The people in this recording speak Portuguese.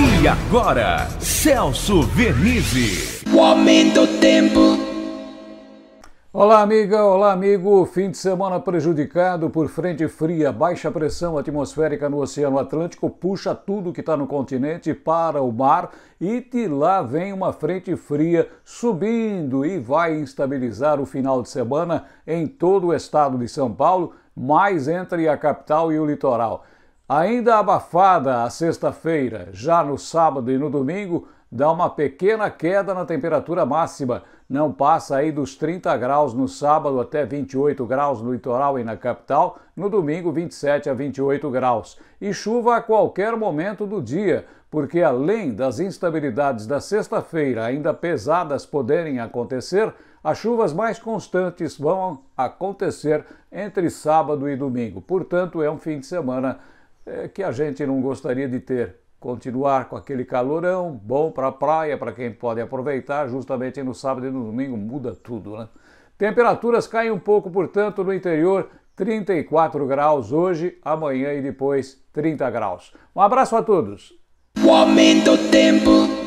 E agora, Celso Vernizzi. O aumento tempo. Olá, amiga, olá, amigo. Fim de semana prejudicado por frente fria, baixa pressão atmosférica no Oceano Atlântico, puxa tudo que está no continente para o mar e de lá vem uma frente fria subindo e vai instabilizar o final de semana em todo o estado de São Paulo, mais entre a capital e o litoral. Ainda abafada a sexta-feira, já no sábado e no domingo, dá uma pequena queda na temperatura máxima. Não passa aí dos 30 graus no sábado até 28 graus no litoral e na capital, no domingo 27 a 28 graus. E chuva a qualquer momento do dia, porque além das instabilidades da sexta-feira ainda pesadas poderem acontecer, as chuvas mais constantes vão acontecer entre sábado e domingo. Portanto, é um fim de semana é, que a gente não gostaria de ter. Continuar com aquele calorão, bom para a praia, para quem pode aproveitar, justamente no sábado e no domingo muda tudo, né? Temperaturas caem um pouco, portanto, no interior, 34 graus hoje, amanhã e depois 30 graus. Um abraço a todos. O aumento do tempo.